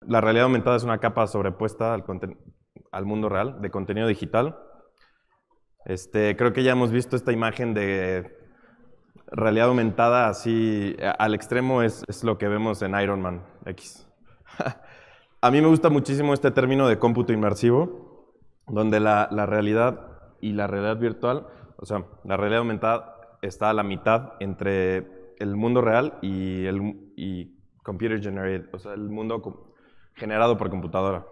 La realidad aumentada es una capa sobrepuesta al, mundo real de contenido digital. Este, creo que ya hemos visto esta imagen de realidad aumentada así al extremo, es, lo que vemos en Iron Man X. A mí me gusta muchísimo este término de cómputo inmersivo, donde la, realidad y la realidad virtual, o sea, la realidad aumentada está a la mitad entre el mundo real y el y computer generated, o sea, el mundo generado por computadora.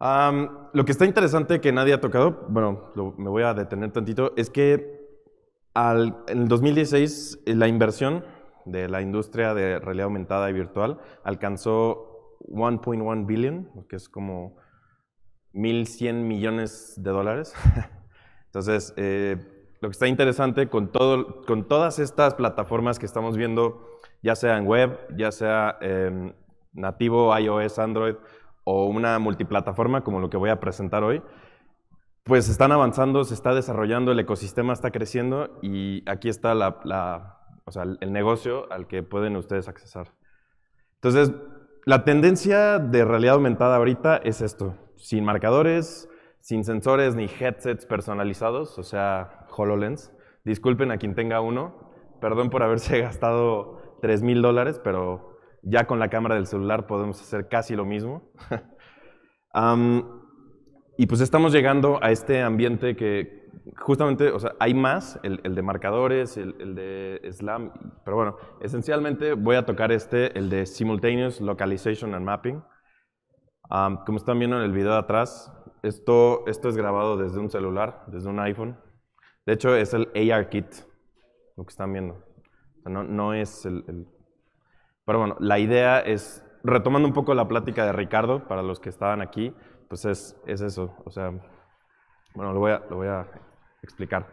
lo que está interesante que nadie ha tocado, bueno, me voy a detener tantito, es que al, en el 2016 eh, la inversión de la industria de realidad aumentada y virtual alcanzó 1.1 billion, que es como 1.100 millones de dólares. Entonces, eh, lo que está interesante con, todo, con todas estas plataformas que estamos viendo, ya sea en web, ya sea eh, nativo iOS, Android o una multiplataforma como lo que voy a presentar hoy, pues están avanzando, se está desarrollando, el ecosistema está creciendo y aquí está la, o sea, el negocio al que pueden ustedes accesar. Entonces, la tendencia de realidad aumentada ahorita es esto, sin marcadores, sin sensores ni headsets personalizados, o sea, HoloLens. Disculpen a quien tenga uno, perdón por haberse gastado 3 mil dólares, pero ya con la cámara del celular podemos hacer casi lo mismo. y pues estamos llegando a este ambiente que justamente, o sea, hay más, el, el de marcadores, el, el, de slam, pero bueno, esencialmente voy a tocar este, el de Simultaneous Localization and Mapping. como están viendo en el video de atrás, esto, esto es grabado desde un celular, desde un iPhone. De hecho, es el AR Kit, lo que están viendo. no, no, es el pero bueno, la idea es, retomando un poco la plática de Ricardo, para los que estaban aquí, pues es, eso. O sea, bueno, lo voy, a, explicar.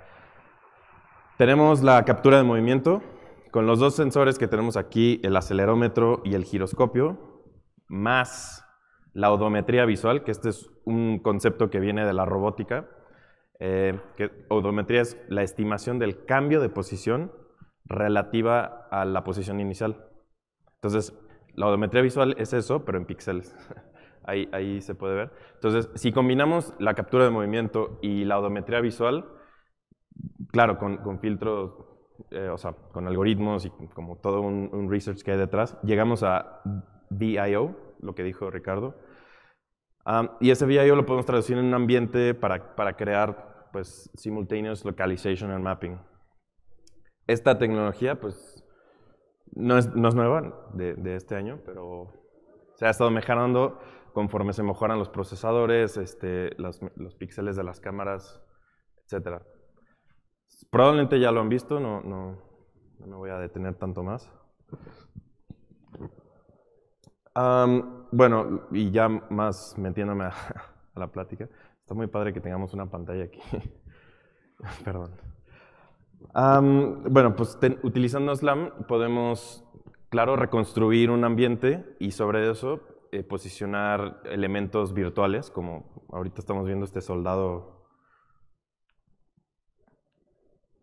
Tenemos la captura de movimiento. Con los dos sensores que tenemos aquí, el acelerómetro y el giroscopio, más la odometría visual, que este es un concepto que viene de la robótica, eh, que odometría es la estimación del cambio de posición relativa a la posición inicial. Entonces, la odometría visual es eso, pero en píxeles. ahí, ahí se puede ver. Entonces, si combinamos la captura de movimiento y la odometría visual, claro, con, con filtros, eh, o sea, con algoritmos y como todo un, research que hay detrás, llegamos a VIO, lo que dijo Ricardo. Ah, y ese VIO lo podemos traducir en un ambiente para, para crear, pues, simultaneous localization and mapping. Esta tecnología, pues, no es, no es nueva de, de, este año, pero se ha estado mejorando conforme se mejoran los procesadores, este, los, los píxeles de las cámaras, etc. Probablemente ya lo han visto, no, no, me voy a detener tanto más. bueno, y ya más metiéndome a la plática, está muy padre que tengamos una pantalla aquí. Perdón bueno, pues utilizando SLAM podemos, claro, reconstruir un ambiente y sobre eso eh, posicionar elementos virtuales, como ahorita estamos viendo este soldado.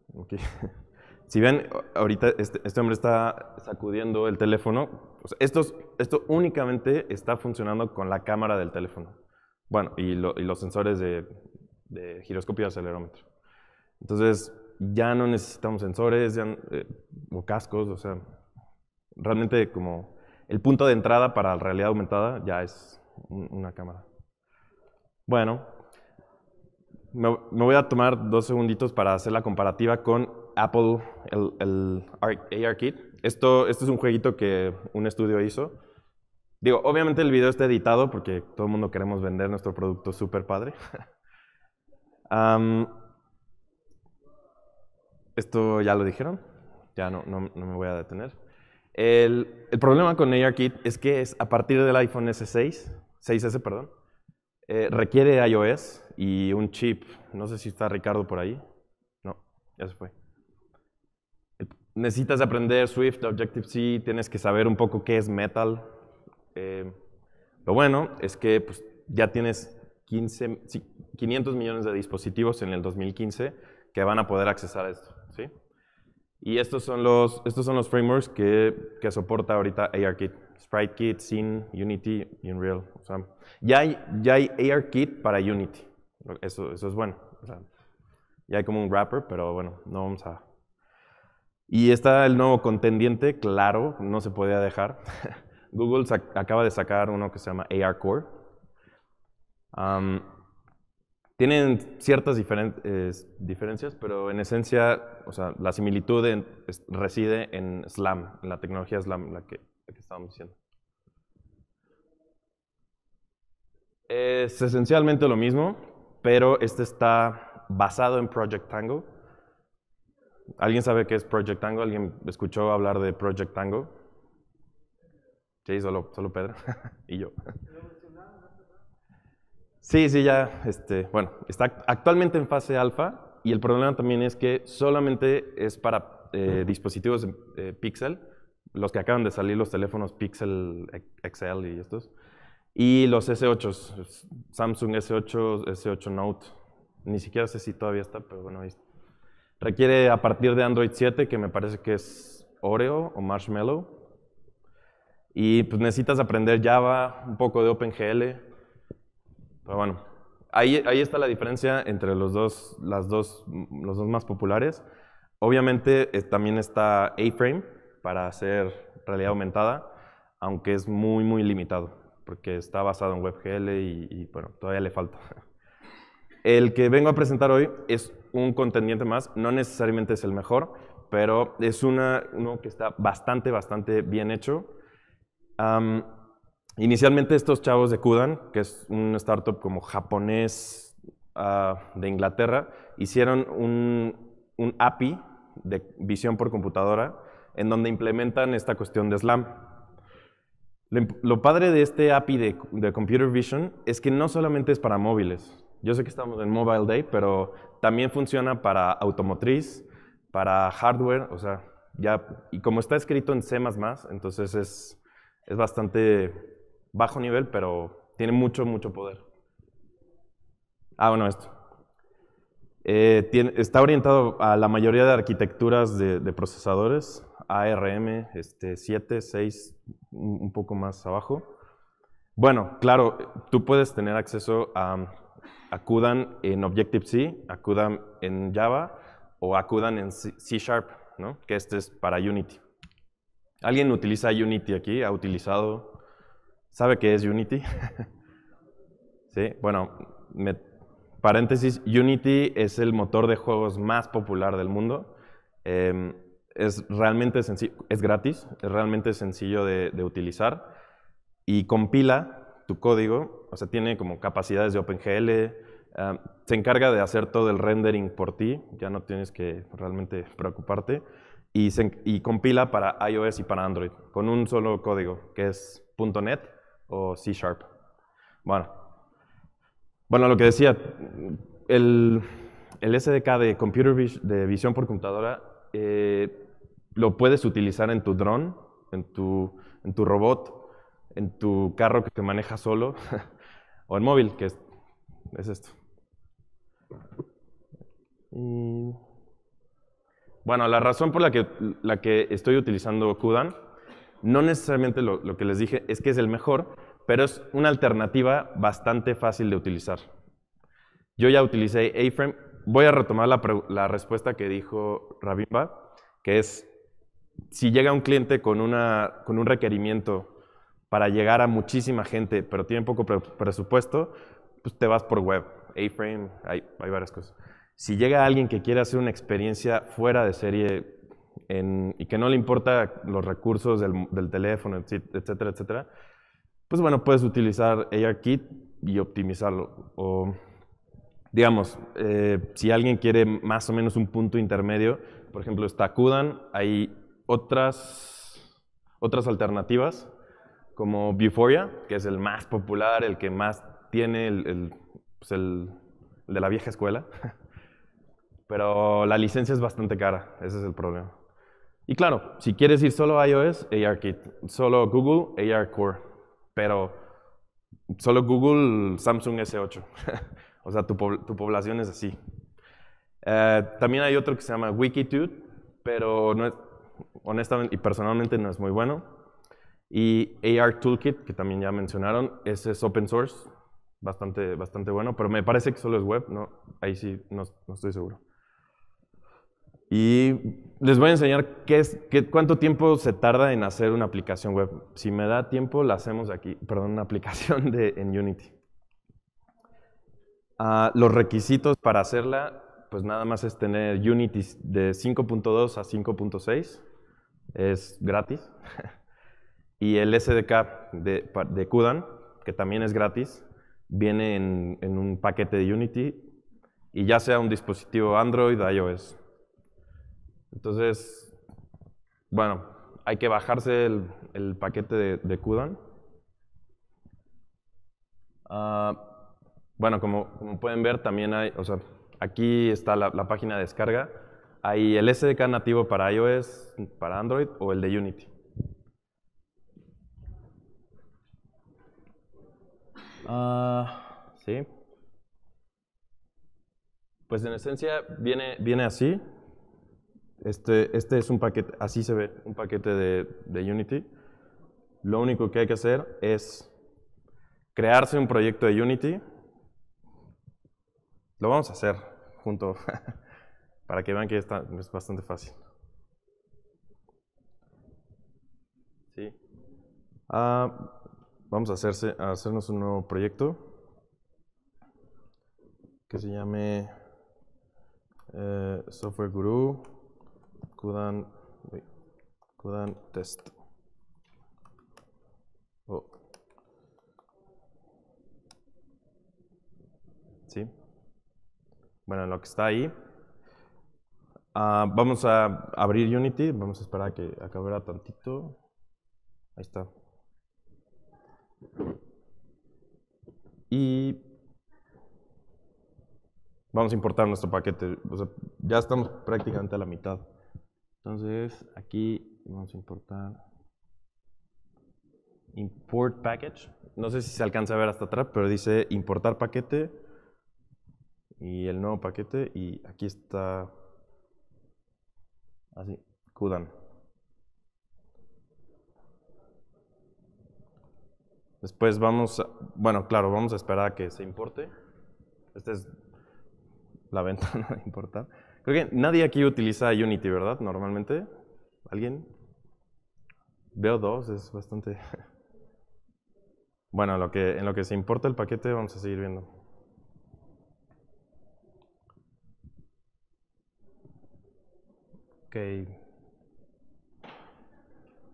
Si ven, ahorita este, este, hombre está sacudiendo el teléfono. esto únicamente está funcionando con la cámara del teléfono. Bueno, y, los sensores de, de giroscopio y acelerómetro. Entonces, ya no necesitamos sensores ya, eh, o cascos, o sea, realmente como el punto de entrada para la realidad aumentada ya es una cámara. Bueno, me, voy a tomar dos segunditos para hacer la comparativa con Apple, el, el ARKit. Esto, esto es un jueguito que un estudio hizo. Digo, obviamente el video está editado porque todo el mundo queremos vender nuestro producto súper padre. esto ya lo dijeron, ya no, no, me voy a detener. El, problema con ARKit es que es a partir del iPhone S6, 6S, perdón, eh, requiere iOS y un chip. No sé si está Ricardo por ahí. No, ya se fue. Necesitas aprender Swift, Objective-C, tienes que saber un poco qué es Metal. Eh, lo bueno es que pues, ya tienes 15, 500 millones de dispositivos en el 2015 que van a poder accesar a esto. ¿sí? Y estos son los, estos son los frameworks que, que soporta ahorita ARKit. SpriteKit, Scene, Unity Unreal. O sea, ya hay, ya hay ARKit para Unity. Eso, eso es bueno. O sea, ya hay como un wrapper, pero bueno, no vamos a... Y está el nuevo contendiente, claro, no se podía dejar. Google acaba de sacar uno que se llama ARCore. Core. Tienen ciertas diferencias, pero en esencia, o sea, la similitud reside en SLAM, en la tecnología SLAM, la que, estábamos diciendo. Es esencialmente lo mismo, pero este está basado en Project Tango. ¿Alguien sabe qué es Project Tango? ¿Alguien escuchó hablar de Project Tango? Sí, solo Pedro y yo. Sí, sí, ya, este, bueno, está actualmente en fase alfa y el problema también es que solamente es para eh, dispositivos eh, Pixel, los que acaban de salir los teléfonos Pixel Excel y estos, y los S8, Samsung S8, S8 Note, ni siquiera sé si todavía está, pero bueno, Requiere a partir de Android 7, que me parece que es Oreo o Marshmallow, y pues necesitas aprender Java, un poco de OpenGL, pero bueno, ahí, ahí está la diferencia entre los dos, las dos, los dos más populares. Obviamente eh, también está A-Frame para hacer realidad aumentada, aunque es muy, muy limitado, porque está basado en WebGL y, bueno, todavía le falta. El que vengo a presentar hoy es un contendiente más, no necesariamente es el mejor, pero es una, uno que está bastante, bastante bien hecho. Inicialmente estos chavos de Kudan, que es un startup como japonés ah, de Inglaterra, hicieron un, API de visión por computadora en donde implementan esta cuestión de SLAM. Lo, padre de este API de, Computer Vision es que no solamente es para móviles. Yo sé que estamos en Mobile Day, pero también funciona para automotriz, para hardware, o sea, ya, y como está escrito en C++, entonces es bastante bajo nivel, pero tiene mucho, mucho poder. Ah, bueno, esto. Eh, tiene, está orientado a la mayoría de arquitecturas de, procesadores, ARM este, 7, 6, un poco más abajo. Bueno, claro, tú puedes tener acceso a, Acudan en Objective-C, a CUDAN en Java o a CUDAN en C, Sharp, ¿no? que este es para Unity. ¿Alguien utiliza Unity aquí? ¿Ha utilizado? ¿Sabe qué es Unity? sí, bueno, paréntesis, Unity es el motor de juegos más popular del mundo. Em, es realmente sencillo, es gratis, es realmente sencillo de, utilizar y compila tu código, o sea, tiene como capacidades de OpenGL, em, se encarga de hacer todo el rendering por ti, ya no tienes que realmente preocuparte, y, y compila para iOS y para Android con un solo código, que es .NET o C Sharp. Bueno, bueno lo que decía, el, SDK de, computer de visión por computadora eh, lo puedes utilizar en tu dron, en tu, en tu robot, en tu carro que te maneja solo, o en móvil, que es, esto. bueno, la razón por la que, la que estoy utilizando CUDAN no necesariamente lo, que les dije es que es el mejor, pero es una alternativa bastante fácil de utilizar. Yo ya utilicé A-Frame. Voy a retomar la, respuesta que dijo Rabimba, que es, si llega un cliente con, un requerimiento para llegar a muchísima gente, pero tiene poco presupuesto, pues te vas por web, A-Frame, hay, hay varias cosas. Si llega alguien que quiere hacer una experiencia fuera de serie y que no le importa los recursos del, teléfono, etcétera, etcétera, pues bueno, puedes utilizar ARKit y optimizarlo. O, digamos, eh, si alguien quiere más o menos un punto intermedio, por ejemplo, está Kudan, hay otras, otras alternativas, como Vuforia, que es el más popular, el que más tiene el pues de la vieja escuela, pero la licencia es bastante cara, ese es el problema. Y claro, si quieres ir solo a iOS, ARKit, solo Google, ARCore, pero solo Google, Samsung S8. o sea, tu, población es así. Eh, también hay otro que se llama Wikitude, pero no es, honestamente y personalmente no es muy bueno. Y AR Toolkit, que también ya mencionaron, ese es open source, bastante, bastante bueno, pero me parece que solo es web, no, ahí sí no, no estoy seguro. Y les voy a enseñar qué es, qué, cuánto tiempo se tarda en hacer una aplicación web. Si me da tiempo, la hacemos aquí, perdón, una aplicación de, en Unity. Ah, los requisitos para hacerla, pues nada más es tener Unity de 5.2 a 5.6, es gratis. y el SDK de, de Kudan, que también es gratis, viene en, en un paquete de Unity y ya sea un dispositivo Android, iOS. Entonces, bueno, hay que bajarse el, paquete de, de ah, bueno, como, pueden ver, también hay, o sea, aquí está la, página de descarga. Hay el SDK nativo para iOS, para Android o el de Unity. Ah, sí. Pues en esencia viene, viene así. Este, este es un paquete, así se ve, un paquete de, Unity. Lo único que hay que hacer es crearse un proyecto de Unity. Lo vamos a hacer junto para que vean que es bastante fácil. Ah, vamos a, hacerse, hacernos un nuevo proyecto que se llame eh, Software Guru. Kudan, test. Oh. ¿Sí? Bueno, lo que está ahí. Ah, vamos a abrir Unity, vamos a esperar a que acabara tantito. Ahí está. Y vamos a importar nuestro paquete. ya estamos prácticamente a la mitad. Entonces aquí vamos a importar import package. No sé si se alcanza a ver hasta atrás, pero dice importar paquete y el nuevo paquete y aquí está así, CUDAN. Después vamos, a, bueno, claro, vamos a esperar a que se importe. Esta es la ventana de importar. Creo que nadie aquí utiliza Unity, ¿verdad? Normalmente. ¿Alguien? Veo dos, es bastante... Bueno, lo que, en lo que se importa el paquete vamos a seguir viendo. Ok.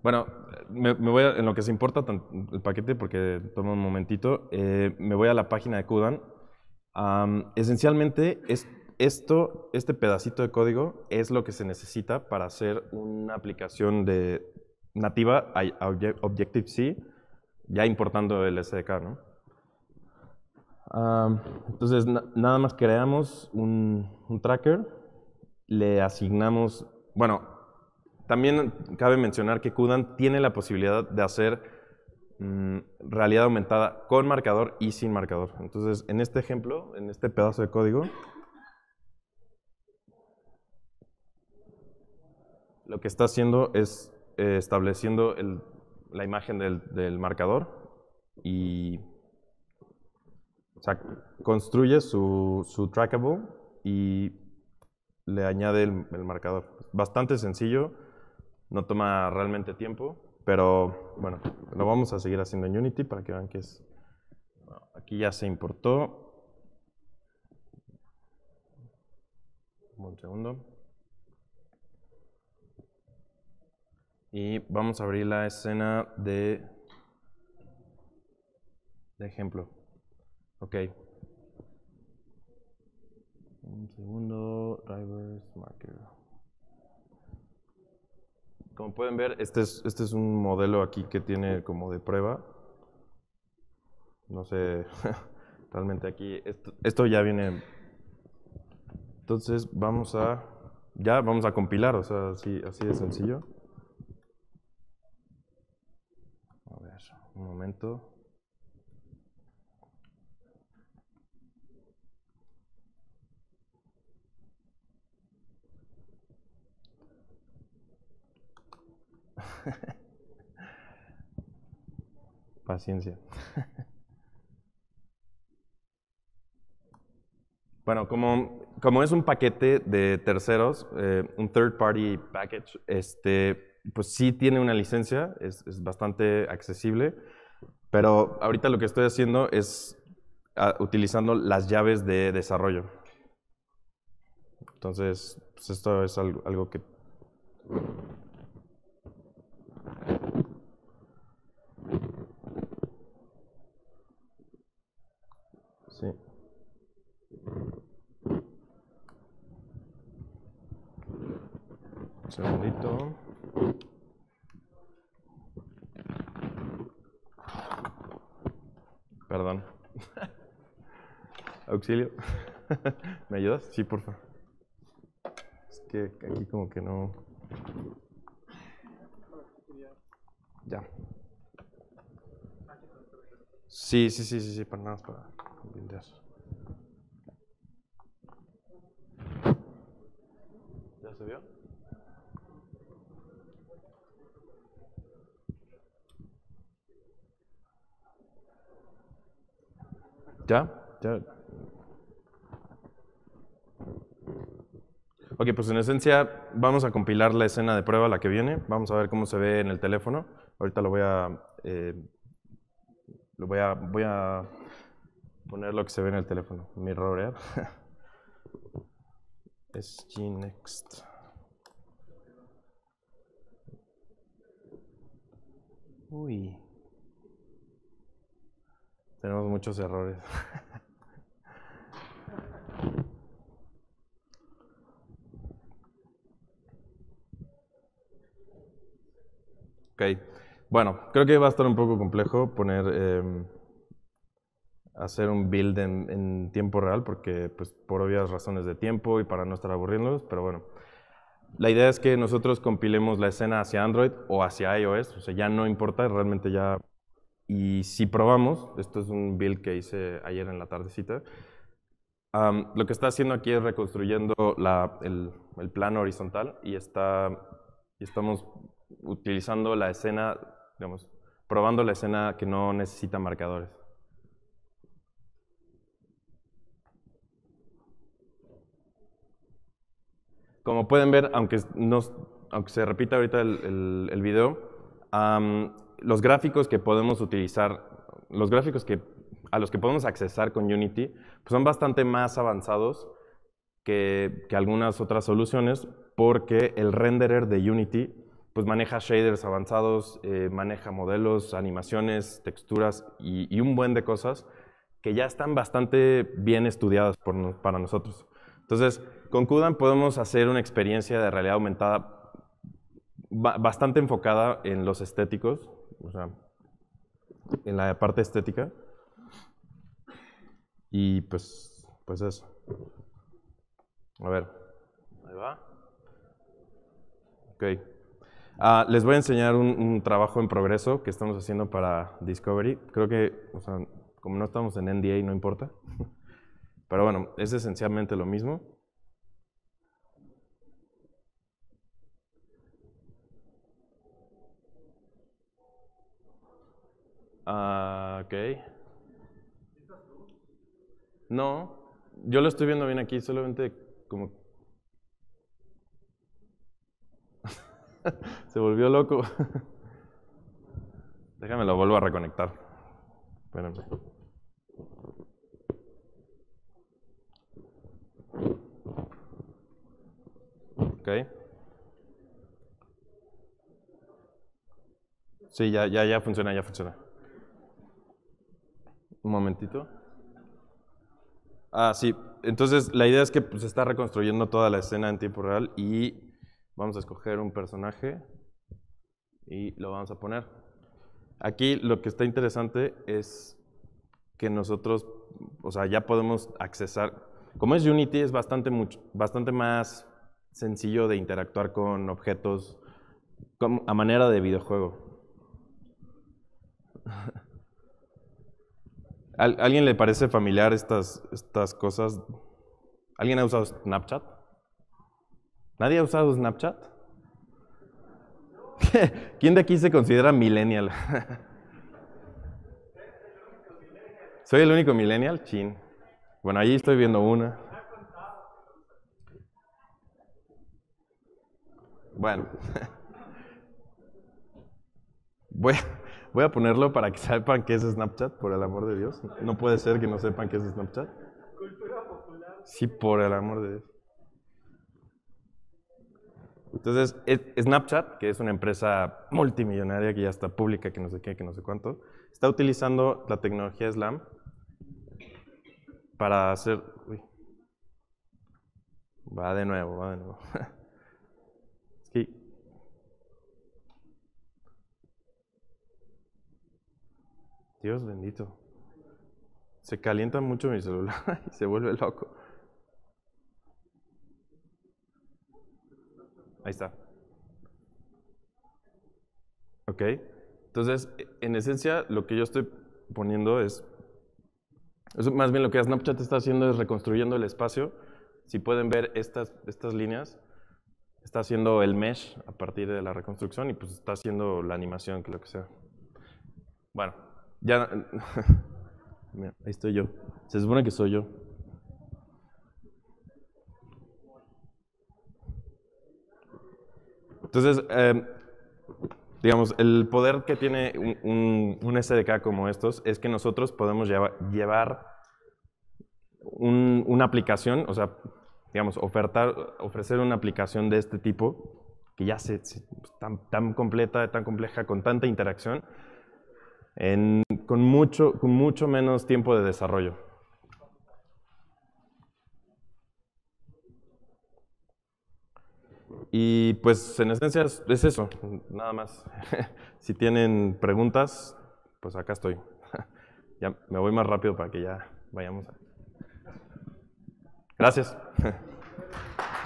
Bueno, me, voy en lo que se importa el paquete, porque toma un momentito, eh, me voy a la página de Kudan. esencialmente es esto, este pedacito de código es lo que se necesita para hacer una aplicación de nativa a Objective-C, ya importando el SDK, ¿no? Ah, entonces, nada más creamos un, tracker, le asignamos, bueno, también cabe mencionar que Kudan tiene la posibilidad de hacer mm, realidad aumentada con marcador y sin marcador. Entonces, en este ejemplo, en este pedazo de código, lo que está haciendo es eh, estableciendo la imagen del, marcador y o sea, construye su, trackable y le añade el, el marcador. Bastante sencillo, no toma realmente tiempo, pero bueno, lo vamos a seguir haciendo en Unity para que vean que es... Aquí ya se importó. Un segundo. Y vamos a abrir la escena de, de ejemplo. Ok. Un segundo, drivers marker. Como pueden ver, este es, este es un modelo aquí que tiene como de prueba. No sé, realmente aquí, esto, esto ya viene. Entonces vamos a, ya vamos a compilar, o sea, así, así de sencillo. Un momento. Paciencia. Bueno, como, como, es un paquete de terceros, eh, un third party package, este, pues sí tiene una licencia, es, bastante accesible, pero ahorita lo que estoy haciendo es ah, utilizando las llaves de desarrollo. Entonces, pues esto es algo, algo que... Sí. Un segundito. Perdón. Auxilio. ¿Me ayudas? Sí, por favor. Es que aquí como que no... Ya. Sí, sí, sí, sí, sí, para nada, para ¿Ya se vio? ¿Ya? ¿Ya? Ok, pues en esencia vamos a compilar la escena de prueba, la que viene. Vamos a ver cómo se ve en el teléfono. Ahorita lo voy a... Eh, lo voy a, voy a poner lo que se ve en el teléfono. Mirrorear. ¿eh? SG Next. Uy. Tenemos muchos errores. ok. Bueno, creo que va a estar un poco complejo poner, em, hacer un build en, en, tiempo real, porque pues, por obvias razones de tiempo y para no estar aburriéndolos, pero bueno. La idea es que nosotros compilemos la escena hacia Android o hacia iOS, o sea, ya no importa, realmente ya y si probamos, esto es un build que hice ayer en la tardecita, lo que está haciendo aquí es reconstruyendo el, plano horizontal y, está, y estamos utilizando la escena, digamos, probando la escena que no necesita marcadores. Como pueden ver, aunque, no, aunque se repita ahorita el, video, los gráficos que podemos utilizar, los gráficos que, a los que podemos accesar con Unity, pues son bastante más avanzados que, algunas otras soluciones porque el renderer de Unity pues maneja shaders avanzados, eh, maneja modelos, animaciones, texturas y, un buen de cosas que ya están bastante bien estudiadas para nosotros. Entonces, con CUDAN podemos hacer una experiencia de realidad aumentada bastante enfocada en los estéticos, o sea, en la parte estética. Y pues, pues eso. A ver. Ahí va. Ok. Ah, les voy a enseñar un, un, trabajo en progreso que estamos haciendo para Discovery. Creo que, o sea, como no estamos en NDA, no importa. Pero bueno, es esencialmente lo mismo. Ah, ok. No, yo lo estoy viendo bien aquí, solamente como... Se volvió loco. Déjame lo vuelvo a reconectar. Espérenme. Ok. Sí, ya, ya, ya funciona, ya funciona. Un momentito. Ah, sí. Entonces, la idea es que pues, se está reconstruyendo toda la escena en tiempo real y vamos a escoger un personaje y lo vamos a poner. Aquí lo que está interesante es que nosotros, o sea, ya podemos accesar. Como es Unity, es bastante, mucho, bastante más sencillo de interactuar con objetos a manera de videojuego. ¿Alguien le parece familiar estas, estas cosas? ¿Alguien ha usado Snapchat? ¿Nadie ha usado Snapchat? ¿Quién de aquí se considera millennial? ¿Soy el único millennial? Chin. Bueno, allí estoy viendo una. Bueno. Bueno. Voy a ponerlo para que sepan qué es Snapchat, por el amor de Dios. No puede ser que no sepan qué es Snapchat. Cultura popular. Sí, por el amor de Dios. Entonces, Snapchat, que es una empresa multimillonaria que ya está pública, que no sé qué, que no sé cuánto, está utilizando la tecnología SLAM para hacer... Uy. Va de nuevo, va de nuevo. Dios bendito. Se calienta mucho mi celular y se vuelve loco. Ahí está. ¿Ok? Entonces, en esencia, lo que yo estoy poniendo es, es, más bien lo que Snapchat está haciendo es reconstruyendo el espacio. Si pueden ver estas, estas líneas, está haciendo el mesh a partir de la reconstrucción y pues está haciendo la animación, que lo que sea. Bueno, ya. Mira, ahí estoy yo. Se supone que soy yo. Entonces, em, digamos, el poder que tiene un, SDK como estos es que nosotros podemos llevar una aplicación, o sea, digamos, ofertar, ofrecer una aplicación de este tipo, que ya tan, tan completa, tan compleja, con tanta interacción, con, mucho, con mucho menos tiempo de desarrollo. Y pues en esencia es, eso, nada más. si tienen preguntas, pues acá estoy. ya me voy más rápido para que ya vayamos. Gracias.